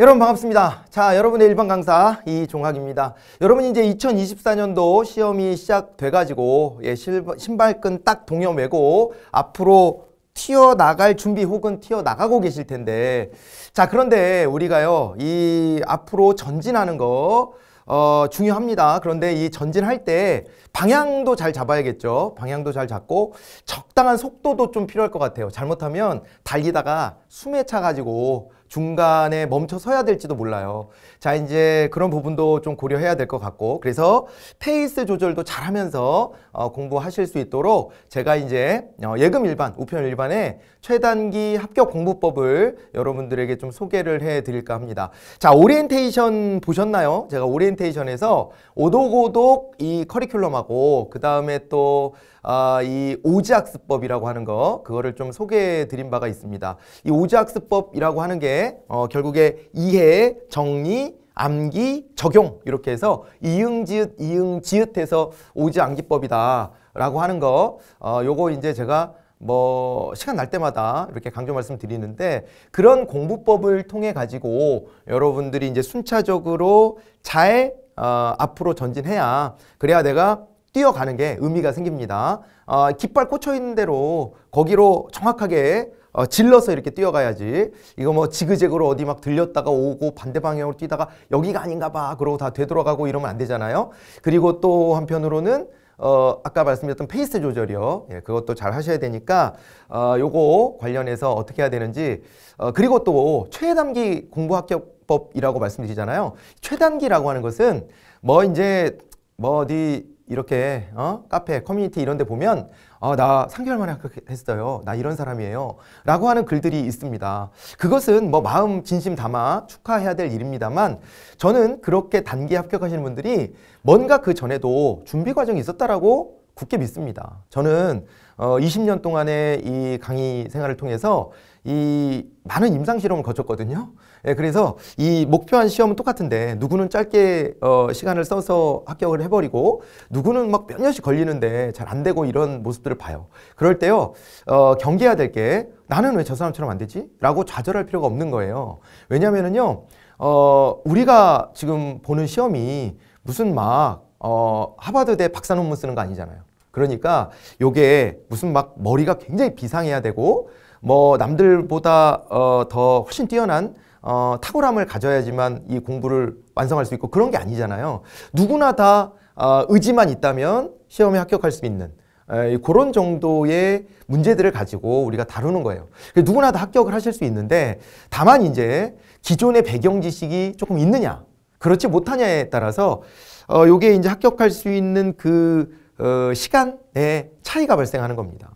여러분 반갑습니다. 자, 여러분의 일반 강사 이종학입니다. 여러분 이제 2024년도 시험이 시작돼가지고 예, 신발끈 딱 동여 매고 앞으로 튀어나갈 준비 혹은 튀어나가고 계실 텐데 자 그런데 우리가요 이 앞으로 전진하는 거 어, 중요합니다. 그런데 이 전진할 때 방향도 잘 잡아야겠죠. 방향도 잘 잡고 적당한 속도도 좀 필요할 것 같아요. 잘못하면 달리다가 숨에 차가지고 중간에 멈춰 서야 될지도 몰라요. 자, 이제 그런 부분도 좀 고려해야 될 것 같고, 그래서 페이스 조절도 잘 하면서 어, 공부하실 수 있도록 제가 이제 어, 예금 일반, 우편 일반의 최단기 합격 공부법을 여러분들에게 좀 소개를 해 드릴까 합니다. 자, 오리엔테이션 보셨나요? 제가 오리엔테이션에서 오독오독 이 커리큘럼하고, 그 다음에 또 아, 이 오지학습법이라고 하는 거 그거를 좀 소개해 드린 바가 있습니다. 이 오지학습법이라고 하는 게 어, 결국에 이해, 정리, 암기, 적용 이렇게 해서 이응지읒, 이응지읒해서 오지암기법이다라고 하는 거 어, 요거 이제 제가 뭐 시간 날 때마다 이렇게 강조 말씀드리는데 그런 공부법을 통해 가지고 여러분들이 이제 순차적으로 잘 어, 앞으로 전진해야 그래야 내가 뛰어가는 게 의미가 생깁니다. 어, 깃발 꽂혀 있는 대로 거기로 정확하게 어, 질러서 이렇게 뛰어가야지. 이거 뭐 지그재그로 어디 막 들렸다가 오고 반대 방향으로 뛰다가 여기가 아닌가 봐. 그러고 다 되돌아가고 이러면 안 되잖아요. 그리고 또 한편으로는 어, 아까 말씀드렸던 페이스 조절이요. 예, 그것도 잘 하셔야 되니까, 어, 요거 관련해서 어떻게 해야 되는지, 어, 그리고 또 최단기 공부 합격법이라고 말씀드리잖아요. 최단기라고 하는 것은 뭐 이제 뭐 어디 이렇게 어? 카페, 커뮤니티 이런 데 보면 어, 나 3개월 만에 합격했어요. 나 이런 사람이에요. 라고 하는 글들이 있습니다. 그것은 뭐 마음 진심 담아 축하해야 될 일입니다만 저는 그렇게 단기 합격하시는 분들이 뭔가 그 전에도 준비 과정이 있었다라고 굳게 믿습니다. 저는 어, 20년 동안의 이 강의 생활을 통해서 이 많은 임상실험을 거쳤거든요. 예, 그래서 이 목표한 시험은 똑같은데 누구는 짧게 어, 시간을 써서 합격을 해버리고 누구는 막 몇 년씩 걸리는데 잘 안 되고 이런 모습들을 봐요. 그럴 때요 어, 경계해야 될 게 나는 왜 저 사람처럼 안 되지? 라고 좌절할 필요가 없는 거예요. 왜냐면은요 어, 우리가 지금 보는 시험이 무슨 막 어, 하버드대 박사 논문 쓰는 거 아니잖아요. 그러니까 요게 무슨 막 머리가 굉장히 비상해야 되고 뭐 남들보다 어, 더 훨씬 뛰어난 어, 탁월함을 가져야지만 이 공부를 완성할 수 있고 그런 게 아니잖아요. 누구나 다 어, 의지만 있다면 시험에 합격할 수 있는 에, 그런 정도의 문제들을 가지고 우리가 다루는 거예요. 누구나 다 합격을 하실 수 있는데 다만 이제 기존의 배경 지식이 조금 있느냐 그렇지 못하냐에 따라서 어, 요게 이제 합격할 수 있는 그 어, 시간의 차이가 발생하는 겁니다.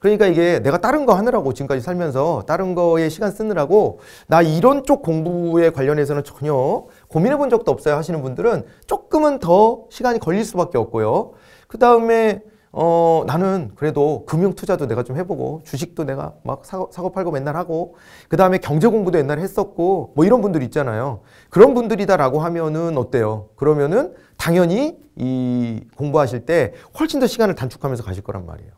그러니까 이게 내가 다른 거 하느라고 지금까지 살면서 다른 거에 시간 쓰느라고 나 이런 쪽 공부에 관련해서는 전혀 고민해 본 적도 없어요 하시는 분들은 조금은 더 시간이 걸릴 수밖에 없고요. 그 다음에 어, 나는 그래도 금융 투자도 내가 좀 해보고 주식도 내가 막 사고, 사고 팔고 맨날 하고 그 다음에 경제 공부도 옛날에 했었고 뭐 이런 분들 있잖아요. 그런 분들이다라고 하면은 어때요? 그러면은 당연히 이 공부하실 때 훨씬 더 시간을 단축하면서 가실 거란 말이에요.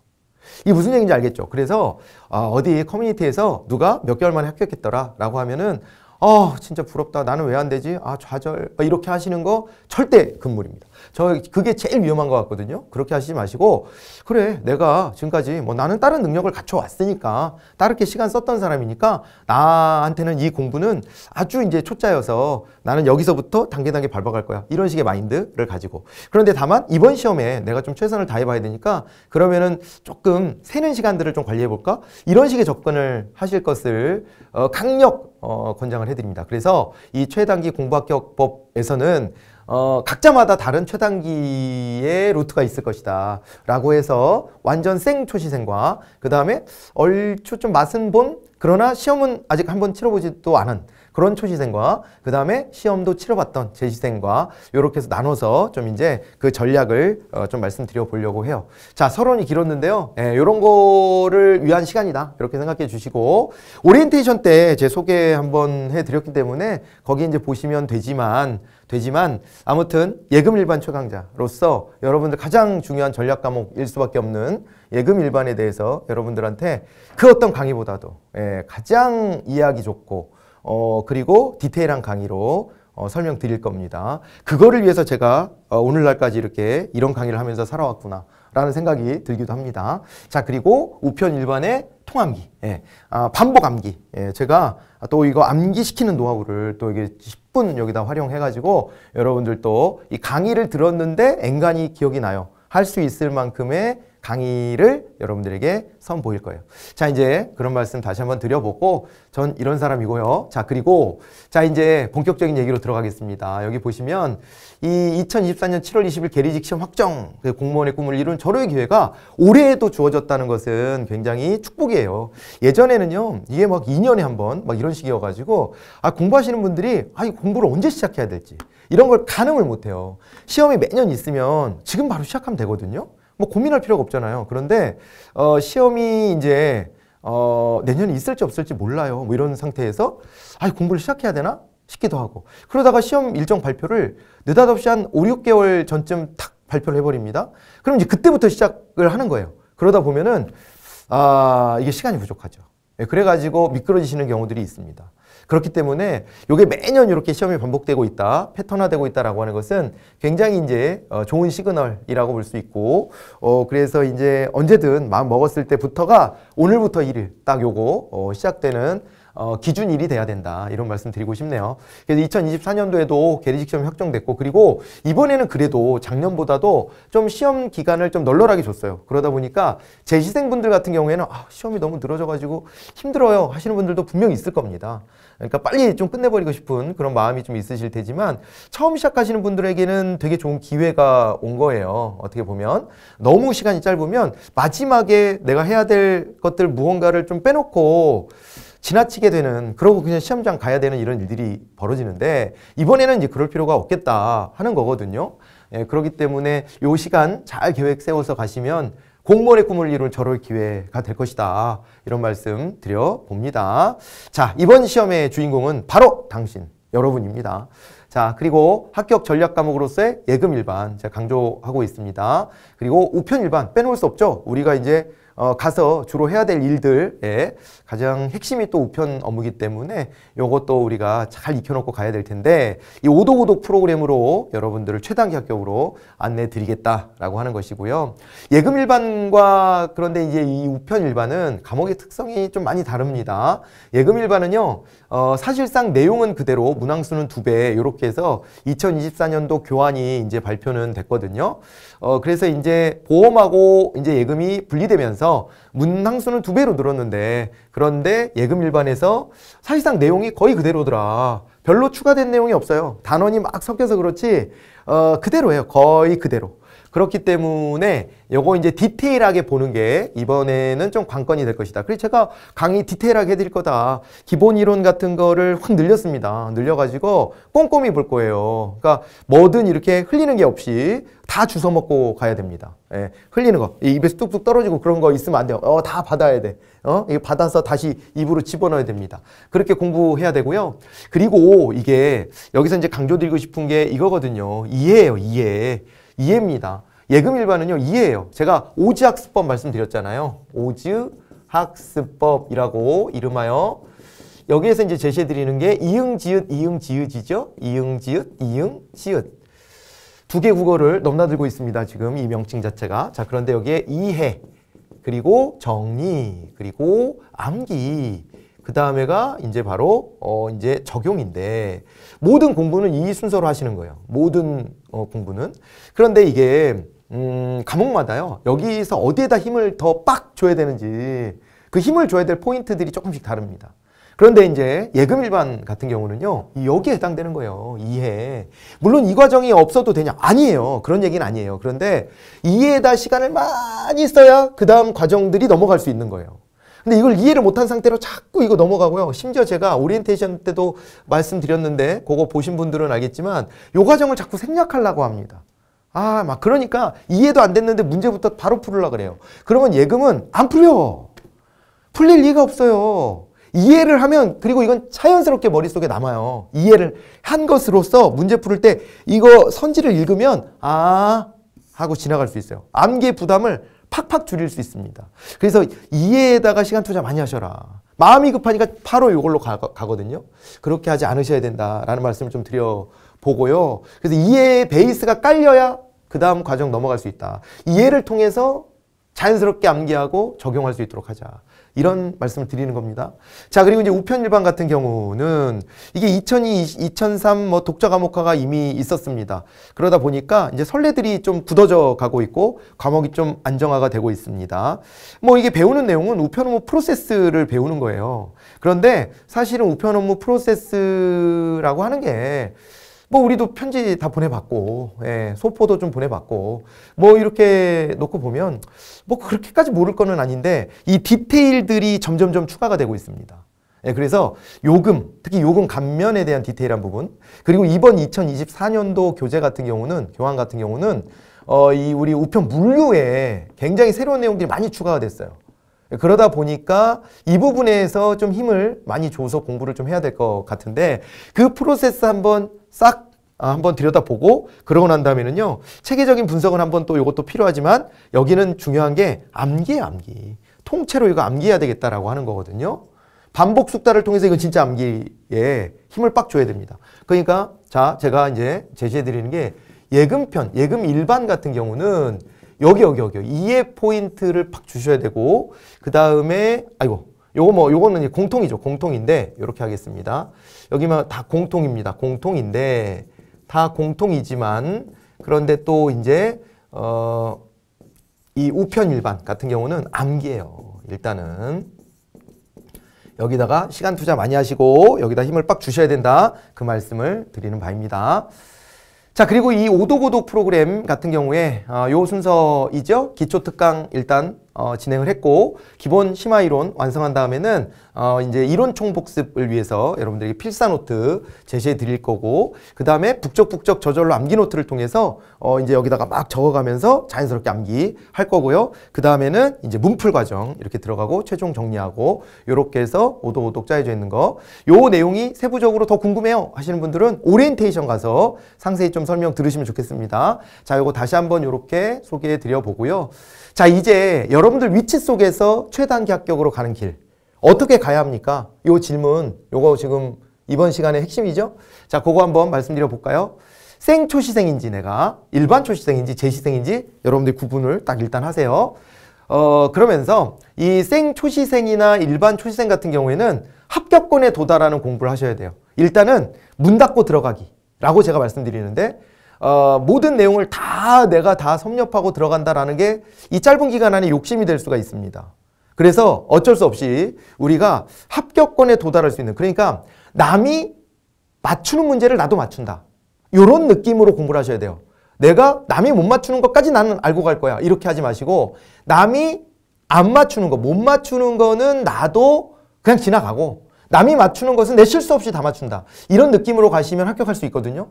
이게 무슨 얘기인지 알겠죠? 그래서 어, 어디 커뮤니티에서 누가 몇 개월 만에 합격했더라 라고 하면은 어, 진짜 부럽다. 나는 왜 안 되지? 아, 좌절. 아, 이렇게 하시는 거 절대 금물입니다. 저, 그게 제일 위험한 것 같거든요. 그렇게 하시지 마시고, 그래, 내가 지금까지 뭐 나는 다른 능력을 갖춰왔으니까, 다르게 시간 썼던 사람이니까, 나한테는 이 공부는 아주 이제 초짜여서 나는 여기서부터 단계단계 밟아갈 거야. 이런 식의 마인드를 가지고. 그런데 다만, 이번 시험에 내가 좀 최선을 다해봐야 되니까, 그러면은 조금 새는 시간들을 좀 관리해볼까? 이런 식의 접근을 하실 것을, 어, 강력, 어, 권장을 해드립니다. 그래서 이 최단기 공부합격법에서는 어, 각자마다 다른 최단기의 루트가 있을 것이다. 라고 해서 완전 생 초시생과 그 다음에 얼추 좀 맛은 본 그러나 시험은 아직 한번 치러보지도 않은 그런 초시생과 그 다음에 시험도 치러봤던 재시생과 이렇게 해서 나눠서 좀 이제 그 전략을 어, 좀 말씀드려 보려고 해요. 자, 서론이 길었는데요. 예, 이런 거를 위한 시간이다. 이렇게 생각해 주시고 오리엔테이션 때 제 소개 한번 해드렸기 때문에 거기 이제 보시면 되지만 되지만 아무튼 예금 일반 초강자로서 여러분들 가장 중요한 전략 과목일 수밖에 없는 예금 일반에 대해서 여러분들한테 그 어떤 강의보다도 예, 가장 이해하기 좋고 어, 그리고 디테일한 강의로 어, 설명드릴 겁니다. 그거를 위해서 제가 어, 오늘날까지 이렇게 이런 강의를 하면서 살아왔구나 라는 생각이 들기도 합니다. 자 그리고 우편 일반의 통암기, 예. 아, 반복 암기. 예. 제가 또 이거 암기시키는 노하우를 또 이게 10분 여기다 활용해가지고 여러분들 또이 강의를 들었는데 앵간히 기억이 나요. 할 수 있을 만큼의 강의를 여러분들에게 선보일 거예요. 자, 이제 그런 말씀 다시 한번 드려보고 전 이런 사람이고요. 자, 그리고 자, 이제 본격적인 얘기로 들어가겠습니다. 여기 보시면 이 2024년 7월 20일 게리직 시험 확정 그 공무원의 꿈을 이룬 절호의 기회가 올해에도 주어졌다는 것은 굉장히 축복이에요. 예전에는요. 이게 막 2년에 한 번 막 이런 식이어 가지고 아, 공부하시는 분들이 아, 이 공부를 언제 시작해야 될지 이런 걸 가늠을 못 해요. 시험이 매년 있으면 지금 바로 시작하면 되거든요. 뭐 고민할 필요가 없잖아요. 그런데 어, 시험이 이제 어, 내년에 있을지 없을지 몰라요. 뭐 이런 상태에서 아, 공부를 시작해야 되나? 싶기도 하고 그러다가 시험 일정 발표를 느닷없이 한 5, 6개월 전쯤 탁 발표를 해버립니다. 그럼 이제 그때부터 시작을 하는 거예요. 그러다 보면은 아, 이게 시간이 부족하죠. 예, 그래가지고 미끄러지시는 경우들이 있습니다. 그렇기 때문에 이게 매년 이렇게 시험이 반복되고 있다, 패턴화되고 있다라고 하는 것은 굉장히 이제 어, 좋은 시그널이라고 볼 수 있고, 어 그래서 이제 언제든 마음 먹었을 때부터가 오늘부터 일일 딱 요거 어 시작되는 어, 기준일이 돼야 된다 이런 말씀 드리고 싶네요. 그래서 2024년도에도 계리직 시험이 확정됐고 그리고 이번에는 그래도 작년보다도 좀 시험 기간을 좀 널널하게 줬어요. 그러다 보니까 재시생분들 같은 경우에는 아, 시험이 너무 늘어져가지고 힘들어요 하시는 분들도 분명히 있을 겁니다. 그러니까 빨리 좀 끝내버리고 싶은 그런 마음이 좀 있으실 테지만 처음 시작하시는 분들에게는 되게 좋은 기회가 온 거예요. 어떻게 보면 너무 시간이 짧으면 마지막에 내가 해야 될 것들 무언가를 좀 빼놓고 지나치게 되는 그러고 그냥 시험장 가야 되는 이런 일들이 벌어지는데 이번에는 이제 그럴 필요가 없겠다 하는 거거든요. 예, 그렇기 때문에 요 시간 잘 계획 세워서 가시면 공무원의 꿈을 이룬 저럴 기회가 될 것이다. 이런 말씀 드려봅니다. 자, 이번 시험의 주인공은 바로 당신, 여러분입니다. 자, 그리고 합격 전략 과목으로서의 예금 일반 제가 강조하고 있습니다. 그리고 우편 일반 빼놓을 수 없죠. 우리가 이제 어, 가서 주로 해야 될 일들의 예, 가장 핵심이 또 우편 업무기 때문에 이것도 우리가 잘 익혀놓고 가야 될 텐데 이 오독오독 프로그램으로 여러분들을 최단기 합격으로 안내 드리겠다라고 하는 것이고요. 예금 일반과 그런데 이제 이 우편 일반은 감옥의 특성이 좀 많이 다릅니다. 예금 일반은요, 어, 사실상 내용은 그대로 문항수는 두 배 이렇게 해서 2024년도 교환이 이제 발표는 됐거든요. 어, 그래서 이제 보험하고 이제 예금이 분리되면서 늘어서 문항수는 두 배로 늘었는데 그런데 예금 일반에서 사실상 내용이 거의 그대로더라. 별로 추가된 내용이 없어요. 단원이 막 섞여서 그렇지 어, 그대로예요. 거의 그대로. 그렇기 때문에 요거 이제 디테일하게 보는 게 이번에는 좀 관건이 될 것이다. 그래서 제가 강의 디테일하게 해드릴 거다. 기본 이론 같은 거를 확 늘렸습니다. 늘려가지고 꼼꼼히 볼 거예요. 그러니까 뭐든 이렇게 흘리는 게 없이 다 주워 먹고 가야 됩니다. 예, 흘리는 거, 입에서 뚝뚝 떨어지고 그런 거 있으면 안 돼요. 어, 다 받아야 돼. 어, 이거 받아서 다시 입으로 집어넣어야 됩니다. 그렇게 공부해야 되고요. 그리고 이게 여기서 이제 강조드리고 싶은 게 이거거든요. 이해예요, 이해. 이해입니다. 예금 일반은요, 이해예요 제가 오즈 학습법 말씀드렸잖아요. 오즈 학습법이라고 이름하여 여기에서 이제 제시해드리는 게 이응지읒, 이응지읒이죠. 이응지읒, 이응지읒. 두개 국어를 넘나들고 있습니다. 지금 이 명칭 자체가. 자, 그런데 여기에 이해, 그리고 정리, 그리고 암기, 그 다음에가 이제 바로 어 이제 적용인데 모든 공부는 이 순서로 하시는 거예요. 모든 어 공부는. 그런데 이게 음, 감옥마다요. 여기서 어디에다 힘을 더 빡 줘야 되는지 그 힘을 줘야 될 포인트들이 조금씩 다릅니다. 그런데 이제 예금 일반 같은 경우는요. 여기에 해당되는 거예요. 이해. 물론 이 과정이 없어도 되냐? 아니에요. 그런 얘기는 아니에요. 그런데 이해에다 시간을 많이 써야 그 다음 과정들이 넘어갈 수 있는 거예요. 근데 이걸 이해를 못한 상태로 자꾸 이거 넘어가고요. 심지어 제가 오리엔테이션 때도 말씀드렸는데 그거 보신 분들은 알겠지만 요 과정을 자꾸 생략하려고 합니다. 아, 막 그러니까 이해도 안 됐는데 문제부터 바로 풀으려 그래요. 그러면 예금은 안 풀려. 풀릴 리가 없어요. 이해를 하면 그리고 이건 자연스럽게 머릿속에 남아요. 이해를 한 것으로서 문제 풀을 때 이거 선지를 읽으면 아 하고 지나갈 수 있어요. 암기의 부담을 팍팍 줄일 수 있습니다. 그래서 이해에다가 시간 투자 많이 하셔라. 마음이 급하니까 바로 이걸로 가, 가거든요. 그렇게 하지 않으셔야 된다라는 말씀을 좀 드려 보고요. 그래서 이해의 베이스가 깔려야 그 다음 과정 넘어갈 수 있다. 이해를 통해서 자연스럽게 암기하고 적용할 수 있도록 하자. 이런 말씀을 드리는 겁니다. 자, 그리고 이제 우편일반 같은 경우는 이게 2002, 2003 뭐 독자 과목화가 이미 있었습니다. 그러다 보니까 이제 선례들이 좀 굳어져 가고 있고 과목이 좀 안정화가 되고 있습니다. 뭐 이게 배우는 내용은 우편 업무 프로세스를 배우는 거예요. 그런데 사실은 우편 업무 프로세스라고 하는 게뭐 우리도 편지 다 보내봤고 예, 소포도 좀 보내봤고 뭐 이렇게 놓고 보면 뭐 그렇게까지 모를 거는 아닌데 이 디테일들이 점점점 추가가 되고 있습니다. 예, 그래서 요금, 특히 요금 감면에 대한 디테일한 부분 그리고 이번 2024년도 교재 같은 경우는 교환 같은 경우는 어, 이 우리 우편 물류에 굉장히 새로운 내용들이 많이 추가가 됐어요. 예, 그러다 보니까 이 부분에서 좀 힘을 많이 줘서 공부를 좀 해야 될 것 같은데 그 프로세스 한번 싹 아, 한번 들여다보고 그러고 난 다음에는요 체계적인 분석은 한번 또 이것도 필요하지만 여기는 중요한 게암기 암기 통째로 이거 암기해야 되겠다라고 하는 거거든요 반복 숙달을 통해서 이건 진짜 암기에 힘을 빡 줘야 됩니다 그러니까 자 제가 이제 제시해 드리는 게 예금편 예금 일반 같은 경우는 여기 여기 여기 이에 포인트를 팍 주셔야 되고 그 다음에 아이고 요거 뭐 요거는 이제 공통이죠 공통인데 이렇게 하겠습니다 여기만 다 공통입니다 공통인데 다 공통이지만 그런데 또 이제 어이 우편 일반 같은 경우는 암기예요 일단은 여기다가 시간 투자 많이 하시고 여기다 힘을 빡 주셔야 된다 그 말씀을 드리는 바입니다. 자 그리고 이오도오독 프로그램 같은 경우에 어, 요 순서이죠. 기초특강 일단 어, 진행을 했고 기본 심화 이론 완성한 다음에는 어, 이제 이론 총복습을 위해서 여러분들에게 필사 노트 제시해 드릴 거고 그 다음에 북적북적 저절로 암기 노트를 통해서 어, 이제 여기다가 막 적어가면서 자연스럽게 암기 할 거고요 그 다음에는 이제 문풀 과정 이렇게 들어가고 최종 정리하고 요렇게 해서 오독오독 짜여져 있는 거 요 내용이 세부적으로 더 궁금해요 하시는 분들은 오리엔테이션 가서 상세히 좀 설명 들으시면 좋겠습니다 자 요거 다시 한번 요렇게 소개해 드려 보고요 자, 이제 여러분들 위치 속에서 최단기 합격으로 가는 길. 어떻게 가야 합니까? 요 질문, 요거 지금 이번 시간의 핵심이죠? 자, 그거 한번 말씀드려 볼까요? 생초시생인지 내가 일반 초시생인지 재시생인지 여러분들 구분을 딱 일단 하세요. 어, 그러면서 이 생초시생이나 일반 초시생 같은 경우에는 합격권에 도달하는 공부를 하셔야 돼요. 일단은 문 닫고 들어가기라고 제가 말씀드리는데 어, 모든 내용을 다 내가 다 섭렵하고 들어간다라는 게 이 짧은 기간 안에 욕심이 될 수가 있습니다. 그래서 어쩔 수 없이 우리가 합격권에 도달할 수 있는 그러니까 남이 맞추는 문제를 나도 맞춘다. 이런 느낌으로 공부를 하셔야 돼요. 내가 남이 못 맞추는 것까지 나는 알고 갈 거야. 이렇게 하지 마시고 남이 안 맞추는 거, 못 맞추는 거는 나도 그냥 지나가고 남이 맞추는 것은 내 실수 없이 다 맞춘다. 이런 느낌으로 가시면 합격할 수 있거든요.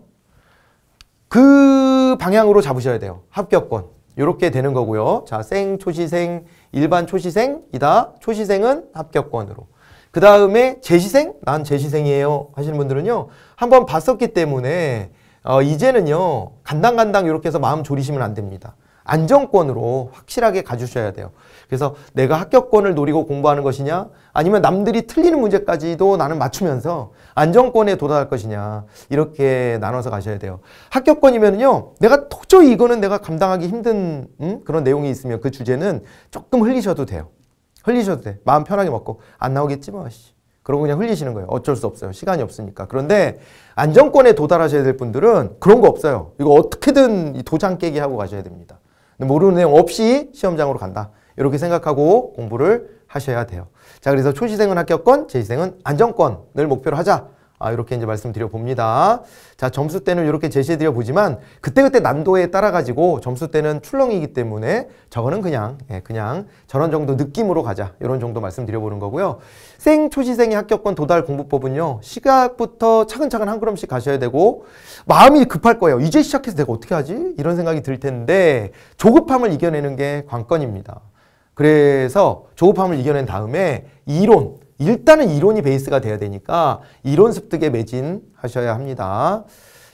그 방향으로 잡으셔야 돼요. 합격권. 이렇게 되는 거고요. 자, 생, 초시생, 일반 초시생이다. 초시생은 합격권으로. 그 다음에 재시생? 난 재시생이에요. 하시는 분들은요. 한번 봤었기 때문에 어, 이제는요. 간당간당 이렇게 해서 마음 졸이시면 안 됩니다. 안정권으로 확실하게 가주셔야 돼요. 그래서 내가 합격권을 노리고 공부하는 것이냐 아니면 남들이 틀리는 문제까지도 나는 맞추면서 안정권에 도달할 것이냐 이렇게 나눠서 가셔야 돼요. 합격권이면요 내가 도저히 이거는 내가 감당하기 힘든 음? 그런 내용이 있으면 그 주제는 조금 흘리셔도 돼요. 흘리셔도 돼. 마음 편하게 먹고 안 나오겠지 뭐. 그러고 그냥 흘리시는 거예요. 어쩔 수 없어요. 시간이 없으니까. 그런데 안정권에 도달하셔야 될 분들은 그런 거 없어요. 이거 어떻게든 도장 깨기 하고 가셔야 됩니다. 모르는 내용 없이 시험장으로 간다. 이렇게 생각하고 공부를 하셔야 돼요. 자, 그래서 초시생은 합격권, 재시생은 안정권을 목표로 하자. 아, 이렇게 이제 말씀드려 봅니다. 자, 점수 때는 이렇게 제시해드려 보지만 그때그때 난도에 따라가지고 점수 때는 출렁이기 때문에 저거는 그냥, 예, 그냥 저런 정도 느낌으로 가자. 이런 정도 말씀드려 보는 거고요. 생, 초시생의 합격권 도달 공부법은요. 시각부터 차근차근 한 걸음씩 가셔야 되고 마음이 급할 거예요. 이제 시작해서 내가 어떻게 하지? 이런 생각이 들 텐데 조급함을 이겨내는 게 관건입니다. 그래서 조급함을 이겨낸 다음에 이론, 일단은 이론이 베이스가 돼야 되니까 이론 습득에 매진하셔야 합니다.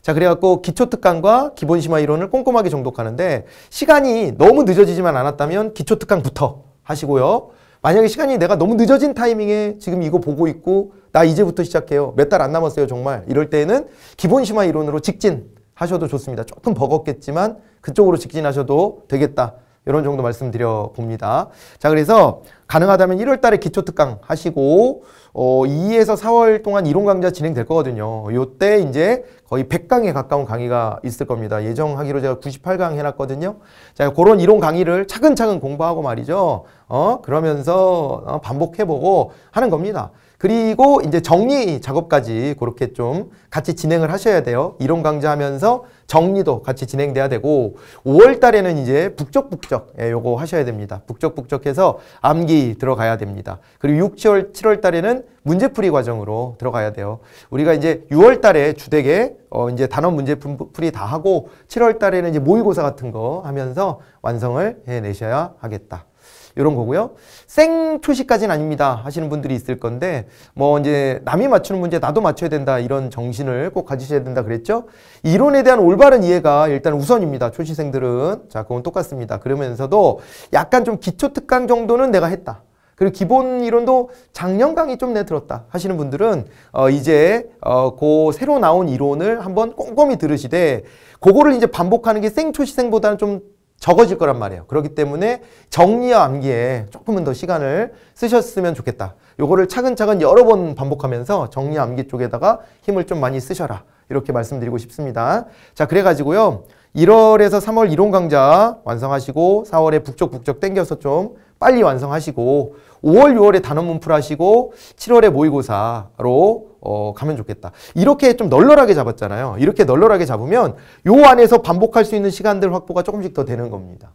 자 그래갖고 기초특강과 기본심화 이론을 꼼꼼하게 정독하는데 시간이 너무 늦어지지만 않았다면 기초특강부터 하시고요. 만약에 시간이 내가 너무 늦어진 타이밍에 지금 이거 보고 있고 나 이제부터 시작해요. 몇 달 안 남았어요 정말. 이럴 때는 기본심화 이론으로 직진 하셔도 좋습니다. 조금 버겁겠지만 그쪽으로 직진하셔도 되겠다. 이런 정도 말씀드려 봅니다. 자, 그래서 가능하다면 1월 달에 기초 특강 하시고 어 2에서 4월 동안 이론 강좌 진행될 거거든요. 요때 이제 거의 100강에 가까운 강의가 있을 겁니다. 예정하기로 제가 98강 해 놨거든요. 자, 그런 이론 강의를 차근차근 공부하고 말이죠. 어? 그러면서 어 반복해 보고 하는 겁니다. 그리고 이제 정리 작업까지 그렇게 좀 같이 진행을 하셔야 돼요. 이론 강좌하면서 정리도 같이 진행돼야 되고 5월 달에는 이제 북적북적 예, 요거 하셔야 됩니다. 북적북적해서 암기 들어가야 됩니다. 그리고 6, 7월, 7월 달에는 문제풀이 과정으로 들어가야 돼요. 우리가 이제 6월 달에 주되게 어 이제 단원 문제풀이 다 하고 7월 달에는 이제 모의고사 같은 거 하면서 완성을 해내셔야 하겠다. 이런 거고요. 생초시까지는 아닙니다 하시는 분들이 있을 건데 뭐 이제 남이 맞추는 문제 나도 맞춰야 된다 이런 정신을 꼭 가지셔야 된다 그랬죠. 이론에 대한 올바른 이해가 일단 우선입니다. 초시생들은 자 그건 똑같습니다. 그러면서도 약간 좀 기초 특강 정도는 내가 했다. 그리고 기본 이론도 작년 강의 좀 내들었다 하시는 분들은 어 이제 어고 새로 나온 이론을 한번 꼼꼼히 들으시되 그거를 이제 반복하는 게 생초시생보다는 좀 적어질 거란 말이에요. 그렇기 때문에 정리와 암기에 조금은 더 시간을 쓰셨으면 좋겠다. 요거를 차근차근 여러 번 반복하면서 정리 암기 쪽에다가 힘을 좀 많이 쓰셔라. 이렇게 말씀드리고 싶습니다. 자, 그래가지고요. 1월에서 3월 이론 강좌 완성하시고 4월에 북적북적 땡겨서 좀 빨리 완성하시고 5월, 6월에 단원문풀 하시고 7월에 모의고사로 어, 가면 좋겠다. 이렇게 좀 널널하게 잡았잖아요. 이렇게 널널하게 잡으면 요 안에서 반복할 수 있는 시간들 확보가 조금씩 더 되는 겁니다.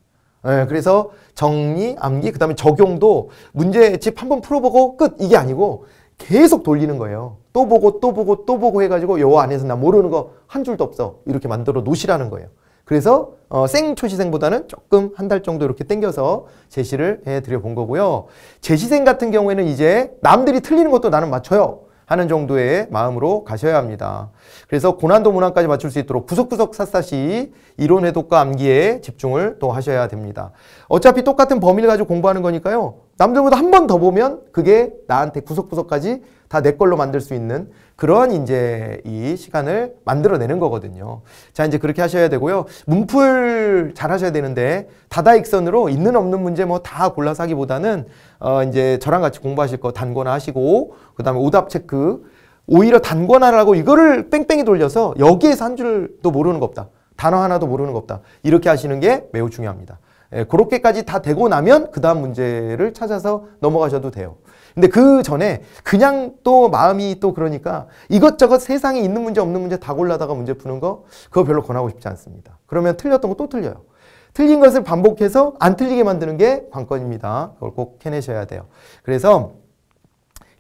예, 그래서 정리, 암기, 그 다음에 적용도 문제집 한번 풀어보고 끝! 이게 아니고 계속 돌리는 거예요. 또 보고 또 보고 또 보고 해가지고 요 안에서 나 모르는 거 한 줄도 없어. 이렇게 만들어 놓으시라는 거예요. 그래서 어, 생초시생보다는 조금 한 달 정도 이렇게 땡겨서 제시를 해드려 본 거고요. 제시생 같은 경우에는 이제 남들이 틀리는 것도 나는 맞춰요. 하는 정도의 마음으로 가셔야 합니다. 그래서 고난도 문항까지 맞출 수 있도록 구석구석 샅샅이 이론 해독과 암기에 집중을 또 하셔야 됩니다. 어차피 똑같은 범위를 가지고 공부하는 거니까요. 남들보다 한 번 더 보면 그게 나한테 구석구석까지 다내 걸로 만들 수 있는 그런 이제 이 시간을 만들어내는 거거든요. 자, 이제 그렇게 하셔야 되고요. 문풀 잘 하셔야 되는데 다다익선으로 있는 없는 문제 뭐 다 골라서 하기보다는 어 이제 저랑 같이 공부하실 거 단권화 하시고 그다음에 오답 체크 오히려 단권화라고 이거를 뺑뺑이 돌려서 여기에서 한 줄도 모르는 거 없다. 단어 하나도 모르는 거 없다. 이렇게 하시는 게 매우 중요합니다. 예, 그렇게까지 다 되고 나면 그 다음 문제를 찾아서 넘어가셔도 돼요. 근데 그 전에 그냥 또 마음이 또 그러니까 이것저것 세상에 있는 문제 없는 문제 다 골라다가 문제 푸는 거 그거 별로 권하고 싶지 않습니다. 그러면 틀렸던 거 또 틀려요. 틀린 것을 반복해서 안 틀리게 만드는 게 관건입니다. 그걸 꼭 해내셔야 돼요. 그래서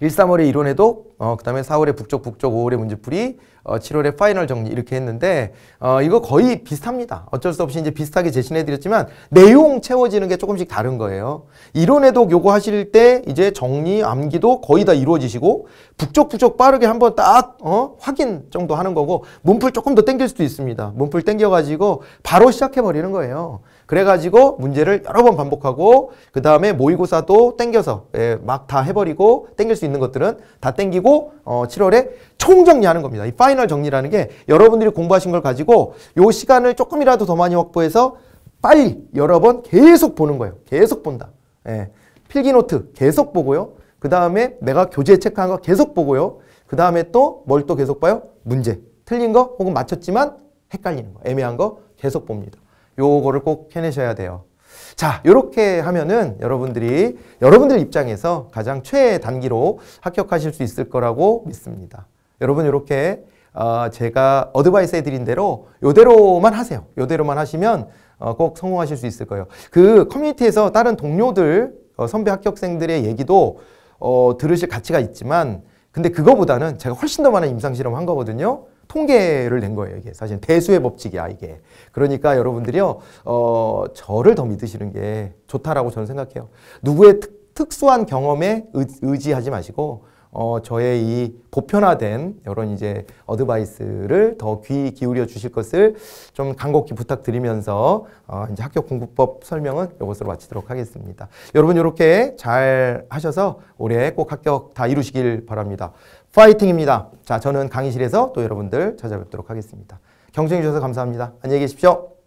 1, 3월의 이론에도 어, 그 다음에 4월의 북쪽 북쪽 5월의 문제풀이 어, 7월에 파이널 정리 이렇게 했는데 어, 이거 거의 비슷합니다. 어쩔 수 없이 이제 비슷하게 제시해드렸지만 내용 채워지는 게 조금씩 다른 거예요. 이론에도 요거 하실 때 이제 정리, 암기도 거의 다 이루어지시고 북적북적 빠르게 한번 딱 어, 확인 정도 하는 거고 문풀 조금 더 땡길 수도 있습니다. 문풀 땡겨가지고 바로 시작해버리는 거예요. 그래가지고 문제를 여러 번 반복하고 그 다음에 모의고사도 땡겨서 예, 막 다 해버리고 땡길 수 있는 것들은 다 땡기고 어, 7월에 총정리하는 겁니다. 이 파이널 정리라는 게 여러분들이 공부하신 걸 가지고 요 시간을 조금이라도 더 많이 확보해서 빨리 여러 번 계속 보는 거예요. 계속 본다. 예. 필기노트 계속 보고요. 그 다음에 내가 교재 체크한 거 계속 보고요. 그 다음에 또 뭘 또 계속 봐요? 문제. 틀린 거 혹은 맞췄지만 헷갈리는 거, 애매한 거 계속 봅니다. 요거를 꼭 해내셔야 돼요. 자, 요렇게 하면은 여러분들이 여러분들 입장에서 가장 최 단기로 합격하실 수 있을 거라고 믿습니다. 여러분 요렇게 어, 제가 어드바이스 해드린 대로 요대로만 하세요. 요대로만 하시면 어, 꼭 성공하실 수 있을 거예요. 그 커뮤니티에서 다른 동료들 어, 선배 합격생들의 얘기도 어, 들으실 가치가 있지만 근데 그거보다는 제가 훨씬 더 많은 임상실험 한 거거든요. 통계를 낸 거예요. 이게 사실 대수의 법칙이야 이게. 그러니까 여러분들이요 어, 저를 더 믿으시는 게 좋다라고 저는 생각해요. 누구의 특, 수한 경험에 의, 지하지 마시고 어, 저의 이 보편화된 이런 이제 어드바이스를 더 귀 기울여 주실 것을 좀 간곡히 부탁드리면서 어, 이제 학교 공부법 설명은 이것으로 마치도록 하겠습니다. 여러분 이렇게 잘 하셔서 올해 꼭 합격 다 이루시길 바랍니다. 파이팅입니다. 자, 저는 강의실에서 또 여러분들 찾아뵙도록 하겠습니다. 경청해 주셔서 감사합니다. 안녕히 계십시오.